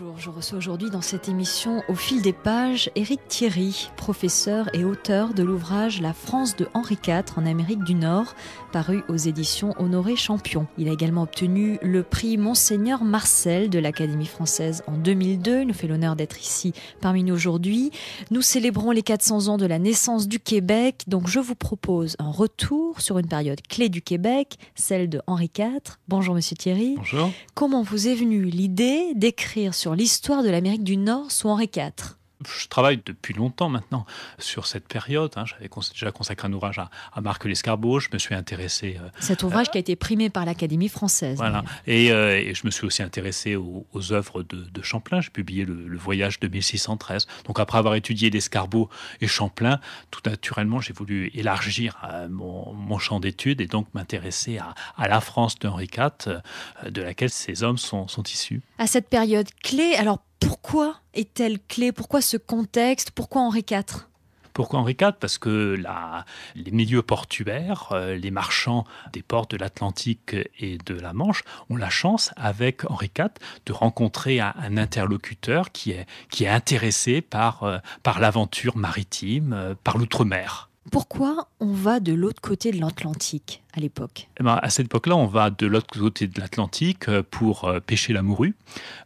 Bonjour, je reçois aujourd'hui dans cette émission Au fil des pages Éric Thierry, professeur et auteur de l'ouvrage La France de Henri IV en Amérique du Nord, paru aux éditions Honoré Champion. Il a également obtenu le prix Monseigneur Marcel de l'Académie française en 2002. Il nous fait l'honneur d'être ici parmi nous aujourd'hui. Nous célébrons les 400 ans de la naissance du Québec, donc je vous propose un retour sur une période clé du Québec, celle de Henri IV. Bonjour Monsieur Thierry. Bonjour. Comment vous est venue l'idée d'écrire sur l'histoire de l'Amérique du Nord sous Henri IV je travaille depuis longtemps maintenant sur cette période. Hein. J'avais déjà consacré un ouvrage à, Marc Lescarbot. Je me suis intéressé. Euh, Cet ouvrage qui a été primé par l'Académie française. Voilà. Euh, et, je me suis aussi intéressé aux, œuvres de, Champlain. J'ai publié le, Voyage de 1613. Donc après avoir étudié Lescarbot et Champlain, tout naturellement, j'ai voulu élargir euh, mon, champ d'études et donc m'intéresser à, la France d'Henri IV, de laquelle ces hommes sont, sont issus. À cette période clé, alors pourquoi est elle clé Pourquoi ce contexte Pourquoi Henri IV pourquoi Henri IV Parce que les milieux portuaires, euh, les marchands des ports de l'Atlantique et de la Manche ont la chance, avec Henri IV, de rencontrer un, interlocuteur qui est, intéressé euh, par, l'aventure maritime, euh, par l'outre-mer. Pourquoi on va de l'autre côté de l'Atlantique à l'époque eh ben, À cette époque-là, on va de l'autre côté de l'Atlantique euh, pour euh, pêcher la morue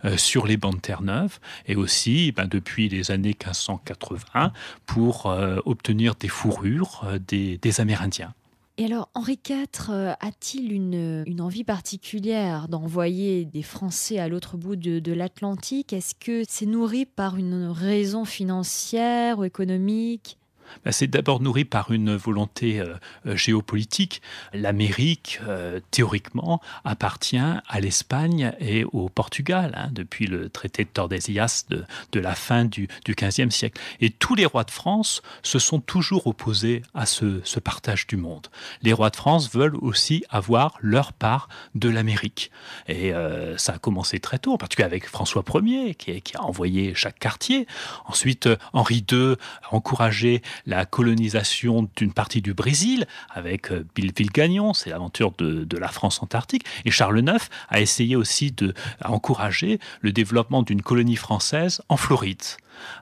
euh, sur les bancs de Terre-Neuve et aussi eh ben, depuis les années 1580 pour obtenir des fourrures des, Amérindiens. Et alors, Henri IV a-t-il une, envie particulière d'envoyer des Français à l'autre bout de l'Atlantique Est-ce que c'est nourri par une raison financière ou économique bah, c'est d'abord nourri par une volonté euh, euh, géopolitique. L'Amérique, euh, théoriquement, appartient à l'Espagne et au Portugal, hein, depuis le traité de Tordesillas de, la fin du, du, XVe siècle. Et tous les rois de France se sont toujours opposés à ce, partage du monde. Les rois de France veulent aussi avoir leur part de l'Amérique. Et ça a commencé très tôt, en particulier avec François Ier, qui, qui a envoyé chaque quartier. Ensuite, Henri II a encouragé la colonisation d'une partie du Brésil avec euh, Bill Villegagnon, c'est l'aventure de, la France antarctique. Et Charles IX a essayé aussi de encourager le développement d'une colonie française en Floride.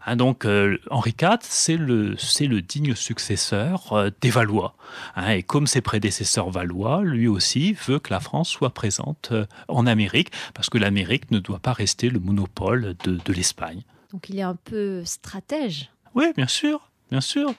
Hein, donc euh, Henri IV, c'est le, digne successeur euh, des Valois. Hein, et comme ses prédécesseurs valois, lui aussi veut que la France soit présente en Amérique, parce que l'Amérique ne doit pas rester le monopole de l'Espagne. Donc il est un peu stratège. Oui, bien sûr bien sûr.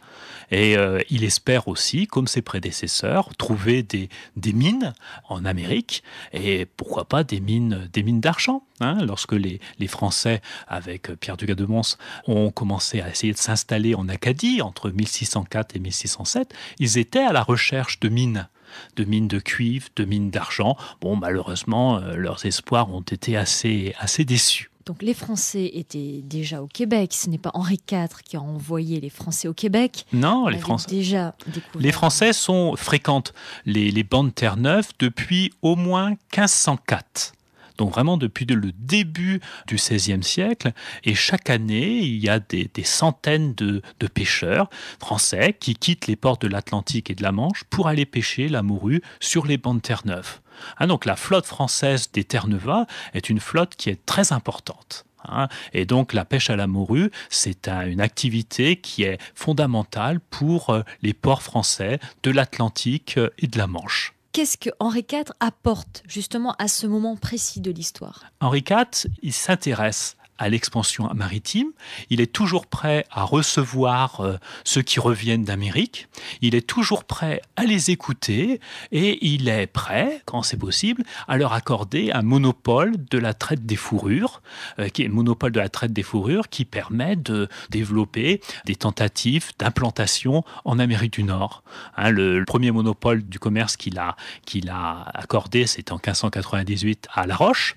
Et euh, il espère aussi, comme ses prédécesseurs, trouver des, des, mines en Amérique et pourquoi pas des mines des mines d'argent. Hein. Lorsque les, Français, avec Pierre Dugas de Mons, ont commencé à essayer de s'installer en Acadie entre 1604 et 1607, ils étaient à la recherche de mines de mines de cuivre, de mines d'argent. Bon, malheureusement, euh, leurs espoirs ont été assez, assez déçus. Donc les Français étaient déjà au Québec. Ce n'est pas Henri IV qui a envoyé les Français au Québec. Non, les Français. Déjà les Français sont, fréquentent les, les bandes Terre-Neuve depuis au moins 1504 donc vraiment depuis le début du XVIe siècle. Et chaque année, il y a des, centaines de, pêcheurs français qui quittent les ports de l'Atlantique et de la Manche pour aller pêcher la morue sur les bancs de Terre-Neuve. Hein, donc la flotte française des terre neuve est une flotte qui est très importante. Hein. Et donc la pêche à la morue, c'est une activité qui est fondamentale pour euh, les ports français de l'Atlantique euh, et de la Manche qu'est-ce que Henri IV apporte justement à ce moment précis de l'histoire Henri IV, il s'intéresse à l'expansion maritime, il est toujours prêt à recevoir euh, ceux qui reviennent d'Amérique, il est toujours prêt à les écouter et il est prêt, quand c'est possible, à leur accorder un monopole de la traite des fourrures, euh, qui est le monopole de la traite des fourrures qui permet de développer des tentatives d'implantation en Amérique du Nord. Hein, le, premier monopole du commerce qu'il a, qu'il a accordé, c'est en 1598 à La Roche,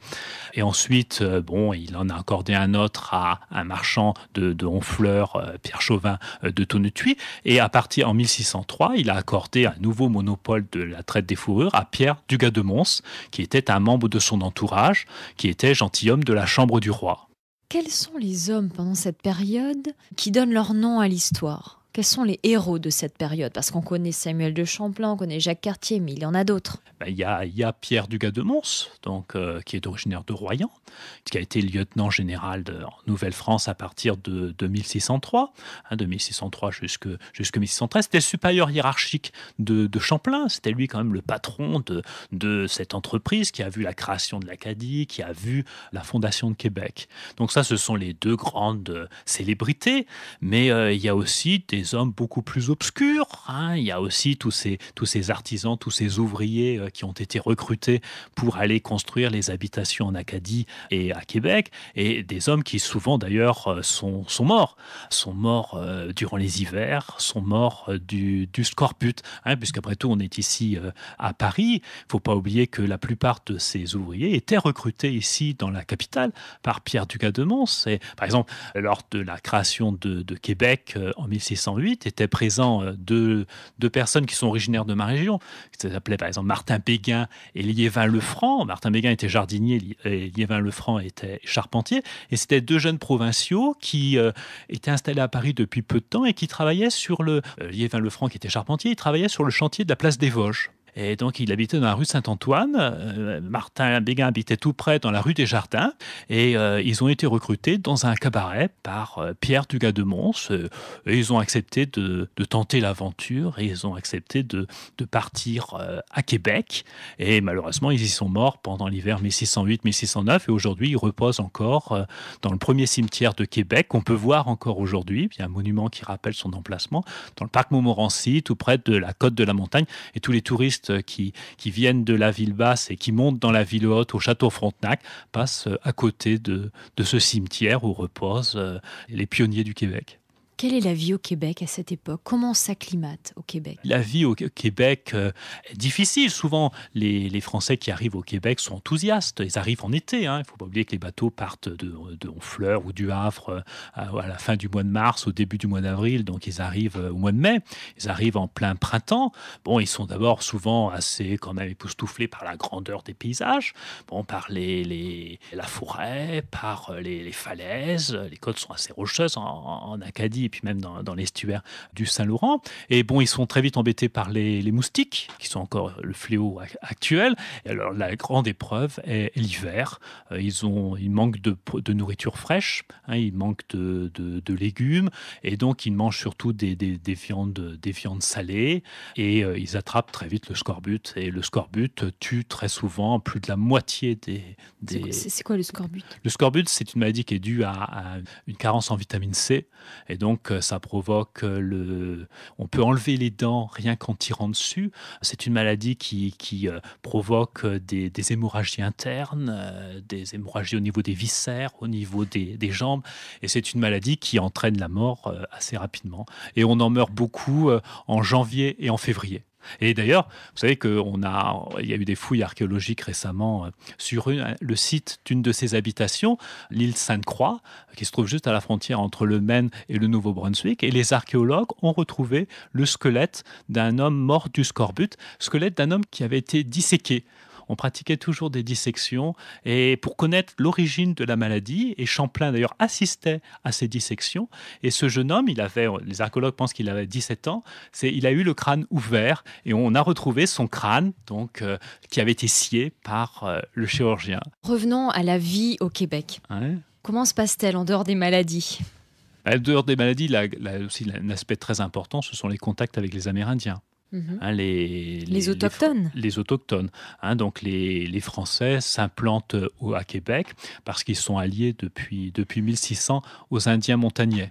et ensuite, euh, bon, il en a accordé un autre à un marchand de, Honfleur, euh, Pierre Chauvin euh, de Tonnetuy. Et à partir en 1603, il a accordé un nouveau monopole de la traite des fourrures à Pierre Dugas de Mons, qui était un membre de son entourage, qui était gentilhomme de la Chambre du Roi. Quels sont les hommes pendant cette période qui donnent leur nom à l'histoire quels sont les héros de cette période Parce qu'on connaît Samuel de Champlain, on connaît Jacques Cartier, mais il y en a d'autres. Ben, il y, a, Pierre Dugas de Mons, donc, euh, qui est originaire de Royan, qui a été lieutenant général de Nouvelle-France à partir de, de 1603, hein, de 1603 jusqu'à 1613. C'était le supérieur hiérarchique de, Champlain, c'était lui quand même le patron de, de cette entreprise qui a vu la création de l'Acadie, qui a vu la fondation de Québec. Donc ça, ce sont les deux grandes euh, célébrités, mais euh, il y a aussi des hommes beaucoup plus obscurs. Hein. Il y a aussi tous ces, tous ces artisans, tous ces ouvriers euh, qui ont été recrutés pour aller construire les habitations en Acadie et à Québec, et des hommes qui souvent d'ailleurs euh, sont, sont morts, sont morts euh, durant les hivers, sont morts du, du scorbut, hein, puisqu'après tout on est ici à Paris. Il ne faut pas oublier que la plupart de ces ouvriers étaient recrutés ici dans la capitale par Pierre Ducas de Mons. par exemple, lors de la création de, de Québec en 1600, étaient présents euh, deux, personnes qui sont originaires de ma région. qui s'appelaient par exemple Martin Péguin et Liévin Lefranc. Martin Béguin était jardinier, et Liévin Lefranc était charpentier. Et c'était deux jeunes provinciaux qui euh, étaient installés à Paris depuis peu de temps et qui travaillaient sur le. Euh, Liévin Lefranc, qui était charpentier, il travaillait sur le chantier de la place des Vosges. Et donc, il habitait dans la rue Saint-Antoine. Euh, Martin Béguin habitait tout près dans la rue des Jardins. Et euh, ils ont été recrutés dans un cabaret par euh, Pierre Dugas de Mons. et ils ont accepté de, tenter l'aventure et ils ont accepté de, de partir à Québec. Et malheureusement, ils y sont morts pendant l'hiver 1608-1609. Et aujourd'hui, ils reposent encore dans le premier cimetière de Québec qu'on peut voir encore aujourd'hui. Il y a un monument qui rappelle son emplacement dans le parc Montmorency, tout près de la côte de la montagne. Et tous les touristes qui, viennent de la ville basse et qui montent dans la ville haute au château Frontenac passent euh, à côté de ce cimetière où reposent euh, les pionniers du Québec. Quelle est la vie au Québec à cette époque Comment s'acclimate au Québec La vie au Québec euh, est difficile. Souvent, les, Français qui arrivent au Québec sont enthousiastes. Ils arrivent en été. Hein. Il ne faut pas oublier que les bateaux partent de, Honfleur ou du Havre euh, à, la fin du mois de mars, au début du mois d'avril. Donc, ils arrivent euh, au mois de mai. Ils arrivent en plein printemps. Bon, ils sont d'abord souvent assez quand même époustouflés par la grandeur des paysages, bon, par les, la forêt, par les, falaises. Les côtes sont assez rocheuses en Acadie et puis même dans, dans l'estuaire du Saint-Laurent. Et bon, ils sont très vite embêtés par les, moustiques, qui sont encore le fléau actuel. alors la grande épreuve est l'hiver. Euh, ils, ont, ils manquent de, de nourriture fraîche, hein, ils manquent de, de, légumes, et donc ils mangent surtout des, des, viandes, des viandes salées, et euh, ils attrapent très vite le scorbut. Et le scorbut tue très souvent plus de la moitié des... C'est quoi, le scorbut Le scorbut, c'est une maladie qui est due à une carence en vitamine C, et donc donc euh, ça provoque euh, le. On peut enlever les dents rien qu'en tirant dessus. C'est une maladie qui, qui euh, provoque des, hémorragies internes, des hémorragies au niveau des viscères, au niveau des jambes. Et c'est une maladie qui entraîne la mort assez rapidement. Et on en meurt beaucoup en janvier et en février. Et d'ailleurs, vous savez qu'il a, il y a eu des fouilles archéologiques récemment euh, sur euh, le site d'une de ces habitations, l'île Sainte-Croix, qui se trouve juste à la frontière entre le Maine et le Nouveau-Brunswick. Et les archéologues ont retrouvé le squelette d'un homme mort du scorbut, squelette d'un homme qui avait été disséqué on pratiquait toujours des dissections et pour connaître l'origine de la maladie. Et Champlain, d'ailleurs, assistait à ces dissections. Et ce jeune homme, il avait, les archéologues pensent qu'il avait 17 ans, c'est, il a eu le crâne ouvert et on a retrouvé son crâne, donc, euh, qui avait été scié par euh, le chirurgien. Revenons à la vie au Québec. Comment se passe-t-elle en dehors des maladies en dehors des maladies, là, aussi, un aspect très important, ce sont les contacts avec les Amérindiens. Mmh hein, les, autochtones. Les, autochtones. Hein, donc les, Français s'implantent à Québec parce qu'ils sont alliés depuis, depuis 1600 aux Indiens montagnais.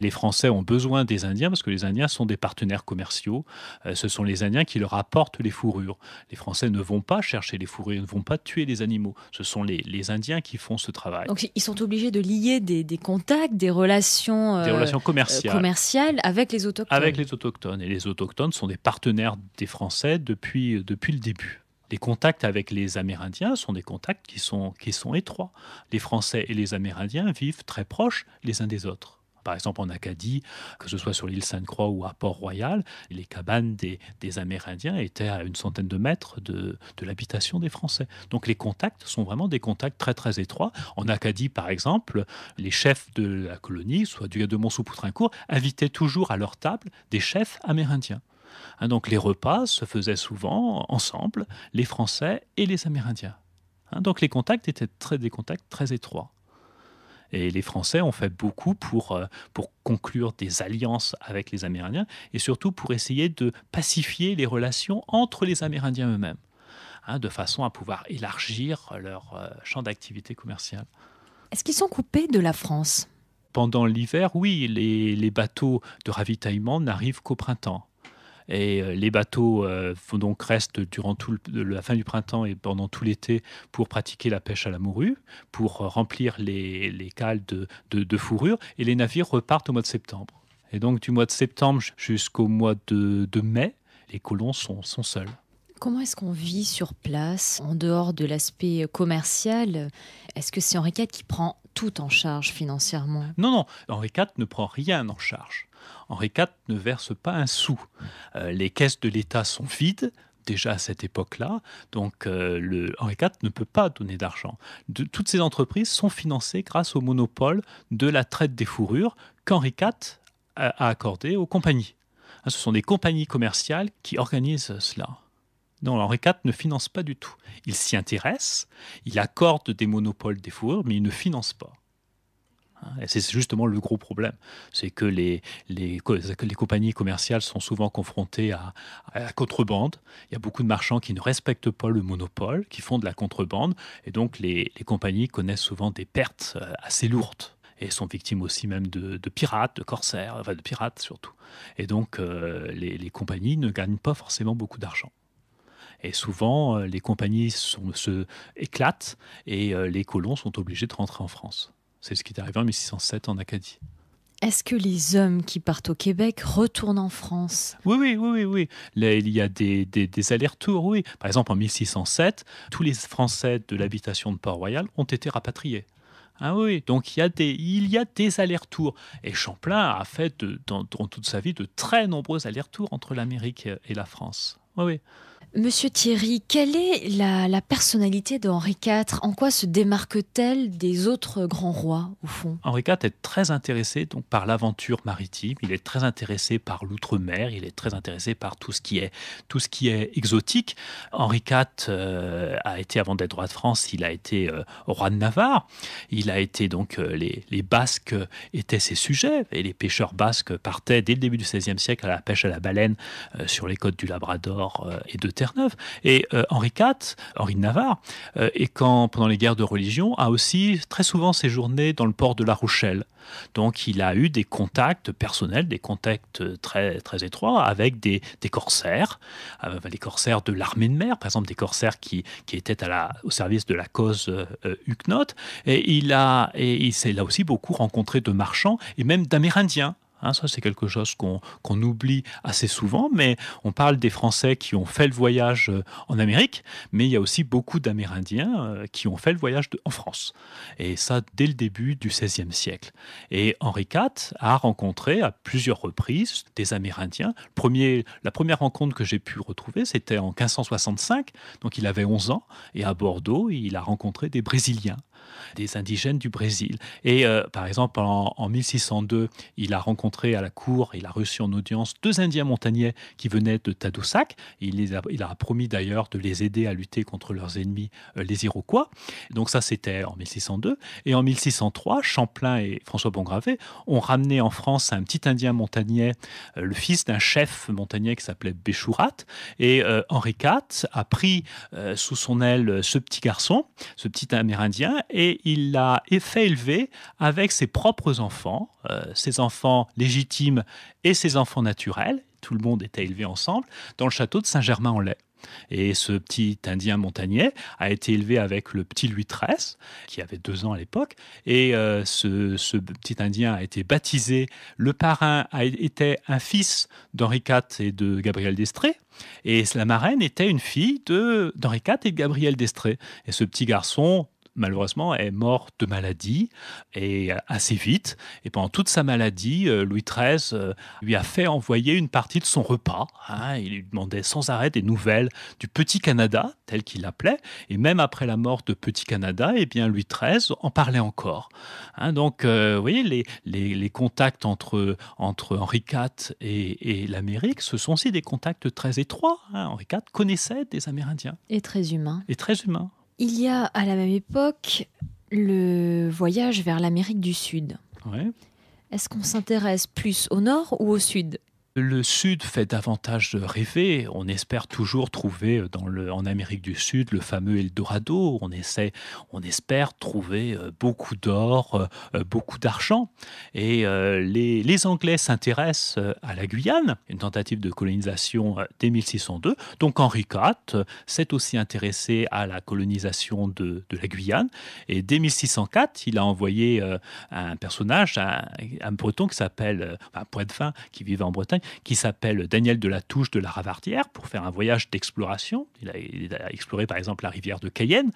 Les Français ont besoin des Indiens parce que les Indiens sont des partenaires commerciaux. Euh, ce sont les Indiens qui leur apportent les fourrures. Les Français ne vont pas chercher les fourrures, ne vont pas tuer les animaux. Ce sont les, Indiens qui font ce travail. Donc ils sont obligés de lier des, contacts, des relations, euh, euh, commerciales. avec les autochtones. Avec les autochtones. Et les autochtones sont des partenaires des Français depuis, le début les contacts avec les Amérindiens sont des contacts qui sont étroits. Les Français et les Amérindiens vivent très proches les uns des autres par exemple en Acadie, que ce soit sur l'île Sainte-Croix ou à Port-Royal, les cabanes des, Amérindiens étaient à une centaine de mètres de, l'habitation des Français. Donc les contacts sont vraiment des contacts très très étroits. En Acadie, par exemple, les chefs de la colonie, soit du de Montsou-Poutrincourt, invitaient toujours à leur table des chefs amérindiens. Hein, donc les repas se faisaient souvent ensemble, les Français et les Amérindiens. Hein, donc les contacts étaient très, des contacts très étroits. Et les Français ont fait beaucoup pour, euh, pour conclure des alliances avec les Amérindiens et surtout pour essayer de pacifier les relations entre les Amérindiens eux-mêmes, hein, de façon à pouvoir élargir leur euh, champ d'activité commerciale. Est-ce qu'ils sont coupés de la France pendant l'hiver, oui, les, les, bateaux de ravitaillement n'arrivent qu'au printemps. Et euh, les bateaux euh, font donc restent durant la fin du printemps et pendant tout l'été pour pratiquer la pêche à la morue, pour euh, remplir les, cales de, de, fourrure. Et les navires repartent au mois de septembre. Et donc du mois de septembre jusqu'au mois de, mai, les colons sont, sont seuls. Comment est-ce qu'on vit sur place, en dehors de l'aspect commercial Est-ce que c'est Henri IV qui prend tout en charge financièrement Non, non, Henri IV ne prend rien en charge. Henri IV ne verse pas un sou. Euh, les caisses de l'État sont vides, déjà à cette époque-là. Donc euh, le Henri IV ne peut pas donner d'argent. toutes ces entreprises sont financées grâce au monopole de la traite des fourrures qu'Henri IV a, accordé aux compagnies. Hein, ce sont des compagnies commerciales qui organisent cela. Non, Henri IV ne finance pas du tout. Il s'y intéresse, il accorde des monopoles des fourrures, mais il ne finance pas c'est justement le gros problème, c'est que les, compagnies commerciales sont souvent confrontées à, la contrebande. Il y a beaucoup de marchands qui ne respectent pas le monopole, qui font de la contrebande, et donc les, compagnies connaissent souvent des pertes euh, assez lourdes et sont victimes aussi même de, pirates, de corsaires, enfin de pirates surtout. Et donc euh, les, compagnies ne gagnent pas forcément beaucoup d'argent. Et souvent, euh, les compagnies se éclatent et les colons sont obligés de rentrer en France. C'est ce qui est arrivé en 1607 en Acadie. Est-ce que les hommes qui partent au Québec retournent en France Oui, oui, oui, oui. Là, il y a des, allers-retours, oui. Par exemple, en 1607, tous les Français de l'habitation de Port-Royal ont été rapatriés. Ah oui, donc il y a des, il y a des allers-retours. Et Champlain a fait dans, dans, toute sa vie de très nombreux allers-retours entre l'Amérique et la France. Oui, oui. Monsieur Thierry, quelle est la, la personnalité Henri IV En quoi se démarque-t-elle des autres grands rois, au fond Henri IV est très intéressé donc par l'aventure maritime. Il est très intéressé par l'outre-mer. Il est très intéressé par tout ce qui est tout ce qui est exotique. Henri IV euh, a été avant d'être roi de France, il a été euh, roi de Navarre. Il a été donc euh, les, Basques étaient ses sujets et les pêcheurs basques partaient dès le début du XVIe siècle à la pêche à la baleine sur les côtes du Labrador et de et euh, Henri IV, Henri de Navarre, et euh, quand, pendant les guerres de religion, a aussi très souvent séjourné dans le port de La Rochelle. Donc il a eu des contacts personnels, des contacts très, très étroits avec des, corsaires, euh, des corsaires de l'armée de mer, par exemple des corsaires qui, étaient au service de la cause huguenote. Et il, a, et il s'est là aussi beaucoup rencontré de marchands et même d'Amérindiens. Hein, ça, c'est quelque chose qu'on oublie assez souvent, mais on parle des Français qui ont fait le voyage euh, en Amérique, mais il y a aussi beaucoup d'Amérindiens euh, qui ont fait le voyage en France. Et ça, dès le début du XVIe siècle. Et Henri IV a rencontré à plusieurs reprises des Amérindiens. la première rencontre que j'ai pu retrouver, c'était en 1565, donc il avait 11 ans, et à Bordeaux, il a rencontré des Brésiliens des indigènes du Brésil. Et euh, par exemple, en, 1602, il a rencontré à la cour, il a reçu en audience deux Indiens montagnais qui venaient de Tadoussac. Il, les a, il a promis d'ailleurs de les aider à lutter contre leurs ennemis, euh, les Iroquois. Donc ça, c'était en 1602. Et en 1603, Champlain et François Bongravé ont ramené en France un petit Indien montagnais, euh, le fils d'un chef montagnais qui s'appelait Béchourat. Et Henri IV a pris sous son aile ce petit garçon, ce petit Amérindien, et il l'a fait élever avec ses propres enfants, euh, ses enfants légitimes et ses enfants naturels. Tout le monde était élevé ensemble dans le château de Saint-Germain-en-Laye. Et ce petit Indien montagnais a été élevé avec le petit Louis XIII, qui avait deux ans à l'époque. Et euh, ce, petit Indien a été baptisé. Le parrain était un fils d'Henri IV et de Gabriel d'Estrée. Et la marraine était une fille d'Henri IV et de Gabriel d'Estrée. Et ce petit garçon, malheureusement, est mort de maladie et assez vite. Et pendant toute sa maladie, euh, Louis XIII euh, lui a fait envoyer une partie de son repas. Hein. Il lui demandait sans arrêt des nouvelles du Petit Canada, tel qu'il l'appelait. Et même après la mort de Petit Canada, eh bien, Louis XIII en parlait encore. Hein. donc, euh, vous voyez, les, contacts entre, entre Henri IV et, l'Amérique, ce sont aussi des contacts très étroits. Hein. Henri IV connaissait des Amérindiens. Et très humains. Et très humains, il y a à la même époque le voyage vers l'Amérique du Sud. Est-ce qu'on s'intéresse plus au nord ou au sud le Sud fait davantage rêver. On espère toujours trouver euh, en Amérique du Sud le fameux Eldorado. On, essaie, on espère trouver euh, beaucoup d'or, euh, beaucoup d'argent. Et les, Anglais s'intéressent à la Guyane, une tentative de colonisation dès 1602. Donc Henri IV s'est aussi intéressé à la colonisation de, la Guyane. Et dès 1604, il a envoyé un personnage, un, breton qui s'appelle, un point de fin, qui vivait en Bretagne, qui s'appelle Daniel de la Touche de la Ravardière pour faire un voyage d'exploration. Il, a, exploré par exemple la rivière de Cayenne.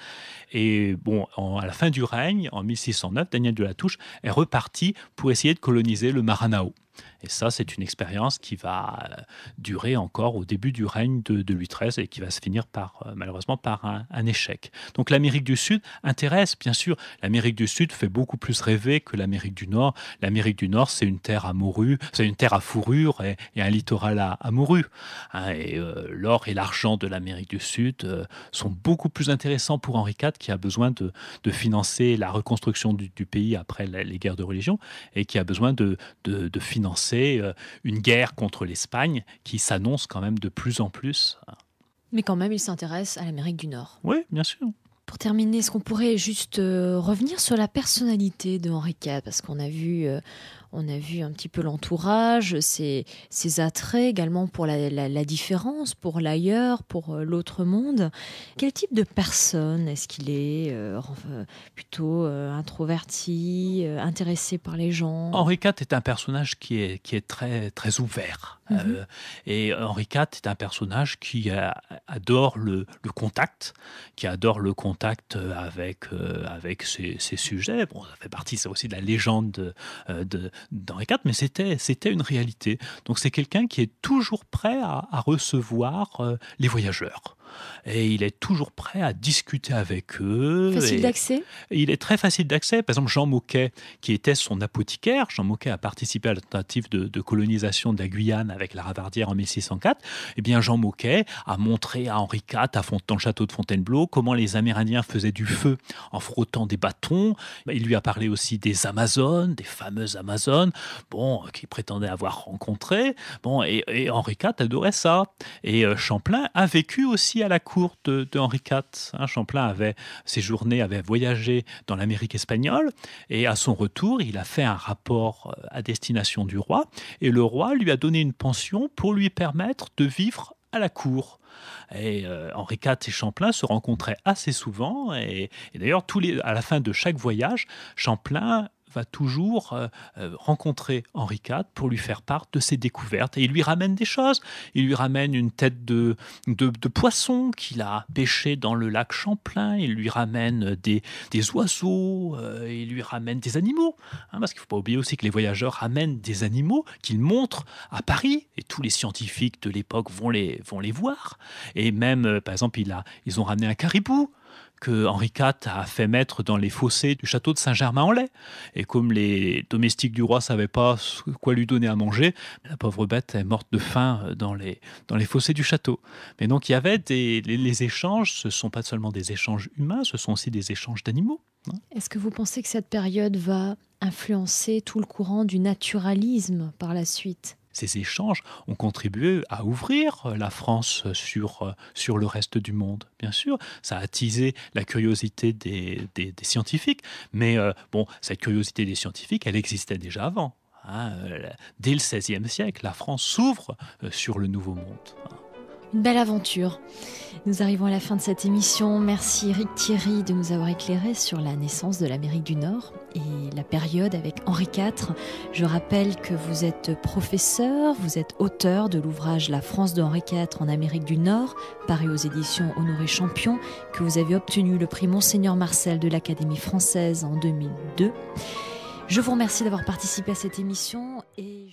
Et bon, à la fin du règne, en 1609, Daniel de la Touche est reparti pour essayer de coloniser le Maranao. Et ça, c'est une expérience qui va euh, durer encore au début du règne de, de Louis XIII et qui va se finir par, euh, malheureusement par un, échec. Donc l'Amérique du Sud intéresse, bien sûr. L'Amérique du Sud fait beaucoup plus rêver que l'Amérique du Nord. L'Amérique du Nord, c'est une terre à c'est une terre à fourrure et, un littoral à, à hein. et euh, l'or et l'argent de l'Amérique du Sud sont beaucoup plus intéressants pour Henri IV qui a besoin de, financer la reconstruction du, pays après les guerres de religion et qui a besoin de, de, de financer euh, une guerre contre l'Espagne qui s'annonce quand même de plus en plus. Mais quand même, il s'intéresse à l'Amérique du Nord. Oui, bien sûr. Pour terminer, est-ce qu'on pourrait juste euh, revenir sur la personnalité de Henri IV Parce qu'on a vu euh, on a vu un petit peu l'entourage, ses, attraits également pour la, différence, pour l'ailleurs, pour euh, l'autre monde. Quel type de personne est-ce qu'il est, euh, euh, Plutôt introverti, intéressé par les gens Henri IV est un personnage qui est, qui est très, très ouvert. Mhm. et Henri IV est un personnage qui adore le, contact, qui adore le contact avec, avec ses, sujets. Bon, ça fait partie ça aussi de la légende de, dans les quatre mais c'était, une réalité. Donc c'est quelqu'un qui est toujours prêt à, recevoir euh, les voyageurs et il est toujours prêt à discuter avec eux. Facile d'accès Il est très facile d'accès. Par exemple, Jean Moquet, qui était son apothicaire, Jean Moquet a participé à la de, colonisation de la Guyane avec la Ravardière en 1604. Eh bien, Jean Moquet a montré à Henri IV, à dans le château de Fontainebleau, comment les Amérindiens faisaient du feu en frottant des bâtons. Il lui a parlé aussi des Amazones, des fameuses Amazones, bon, qu'il prétendait avoir rencontrées. Bon, et, et Henri IV adorait ça. Et euh, Champlain a vécu aussi à la cour de, Henri IV. Hein, Champlain avait séjourné, avait voyagé dans l'Amérique espagnole et à son retour, il a fait un rapport euh, à destination du roi et le roi lui a donné une pension pour lui permettre de vivre à la cour. Et euh, Henri IV et Champlain se rencontraient assez souvent. Et, d'ailleurs, à la fin de chaque voyage, Champlain va toujours euh, euh, rencontrer Henri IV pour lui faire part de ses découvertes. Et il lui ramène des choses. Il lui ramène une tête de, de, poisson qu'il a pêché dans le lac Champlain. Il lui ramène des, oiseaux. Euh, il lui ramène des animaux. Hein, parce qu'il ne faut pas oublier aussi que les voyageurs ramènent des animaux qu'ils montrent à Paris. Et tous les scientifiques de l'époque vont les, vont les voir. Et même, par exemple, il a, ils ont ramené un caribou que Henri IV a fait mettre dans les fossés du château de Saint-Germain-en-Laye. Et comme les domestiques du roi ne savaient pas quoi lui donner à manger, la pauvre bête est morte de faim dans les, dans les fossés du château. Mais donc il y avait des, les, échanges, ce ne sont pas seulement des échanges humains, ce sont aussi des échanges d'animaux. Hein. Est-ce que vous pensez que cette période va influencer tout le courant du naturalisme par la suite ces échanges ont contribué à ouvrir euh, la France sur, euh, sur le reste du monde, bien sûr. Ça a attisé la curiosité des, des, scientifiques, mais euh, bon, cette curiosité des scientifiques, elle existait déjà avant. Hein, dès le XVIe siècle, la France s'ouvre sur le Nouveau Monde. Hein une belle aventure. Nous arrivons à la fin de cette émission. Merci Eric Thierry de nous avoir éclairé sur la naissance de l'Amérique du Nord et la période avec Henri IV. Je rappelle que vous êtes professeur, vous êtes auteur de l'ouvrage La France de Henri IV en Amérique du Nord, paru aux éditions Honoré Champion, que vous avez obtenu le prix Monseigneur Marcel de l'Académie française en 2002. Je vous remercie d'avoir participé à cette émission et